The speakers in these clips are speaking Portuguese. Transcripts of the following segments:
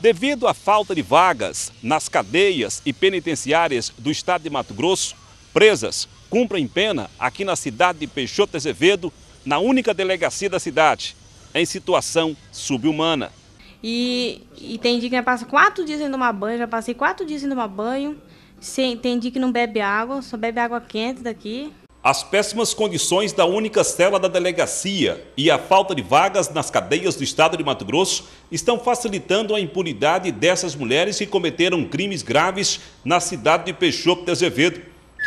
Devido à falta de vagas nas cadeias e penitenciárias do estado de Mato Grosso, presas cumprem pena aqui na cidade de Peixoto Azevedo, na única delegacia da cidade, em situação subhumana. E, e tem dia que passa quatro dias em tomar banho, já passei quatro dias em tomar banho. Sem, tem dia que não bebe água, só bebe água quente daqui. As péssimas condições da única cela da delegacia e a falta de vagas nas cadeias do estado de Mato Grosso estão facilitando a impunidade dessas mulheres que cometeram crimes graves na cidade de Peixoto de Azevedo.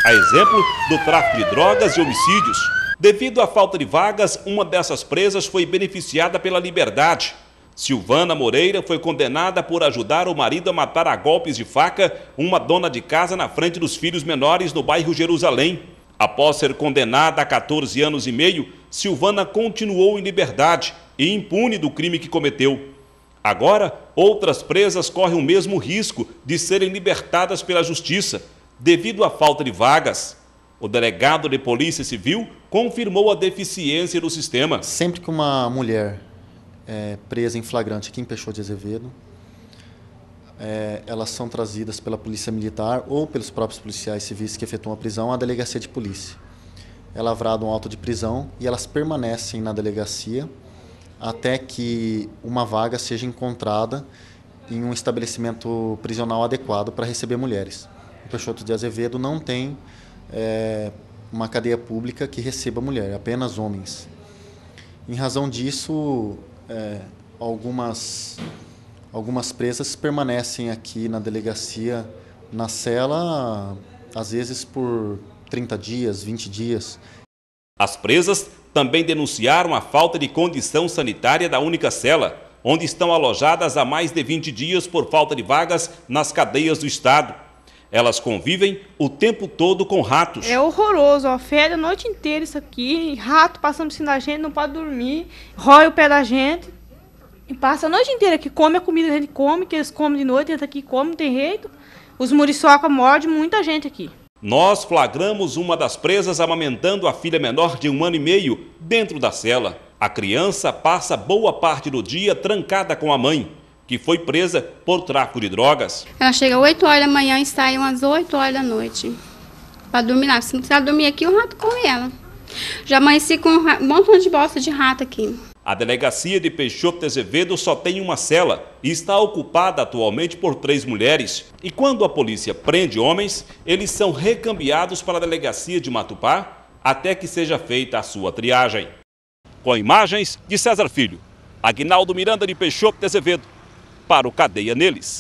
A exemplo do tráfico de drogas e homicídios. Devido à falta de vagas, uma dessas presas foi beneficiada pela liberdade. Silvana Moreira foi condenada por ajudar o marido a matar a golpes de faca uma dona de casa na frente dos filhos menores no bairro Jerusalém. Após ser condenada a 14 anos e meio, Silvana continuou em liberdade e impune do crime que cometeu. Agora, outras presas correm o mesmo risco de serem libertadas pela justiça, devido à falta de vagas. O delegado de Polícia Civil confirmou a deficiência do sistema. Sempre que uma mulher é presa em flagrante aqui em Peixoto de Azevedo, é, elas são trazidas pela polícia militar ou pelos próprios policiais civis que efetuam a prisão à delegacia de polícia. É lavrado um auto de prisão e elas permanecem na delegacia até que uma vaga seja encontrada em um estabelecimento prisional adequado para receber mulheres. O Peixoto de Azevedo não tem é, uma cadeia pública que receba mulher, é apenas homens. Em razão disso, é, algumas Algumas presas permanecem aqui na delegacia, na cela, às vezes por 30 dias, 20 dias. As presas também denunciaram a falta de condição sanitária da única cela, onde estão alojadas há mais de 20 dias por falta de vagas nas cadeias do Estado. Elas convivem o tempo todo com ratos. É horroroso, ó. Fede a noite inteira isso aqui. Rato passando por cima da gente, não pode dormir. Rói o pé da gente. E passa a noite inteira que come a comida que a gente come, que eles comem de noite, entra aqui e come, não tem jeito. Os muriçoca mordem muita gente aqui. Nós flagramos uma das presas amamentando a filha menor de um ano e meio dentro da cela. A criança passa boa parte do dia trancada com a mãe, que foi presa por tráfico de drogas. Ela chega 8 horas da manhã e sai umas 8 horas da noite para dormir lá. Se não precisar dormir aqui, o rato come ela. Já amanheci com um montão de bosta de rato aqui. A delegacia de Peixoto de Azevedo só tem uma cela e está ocupada atualmente por três mulheres. E quando a polícia prende homens, eles são recambiados para a delegacia de Matupá até que seja feita a sua triagem. Com imagens de César Filho, Agnaldo Miranda de Peixoto de Azevedo, para o Cadeia Neles.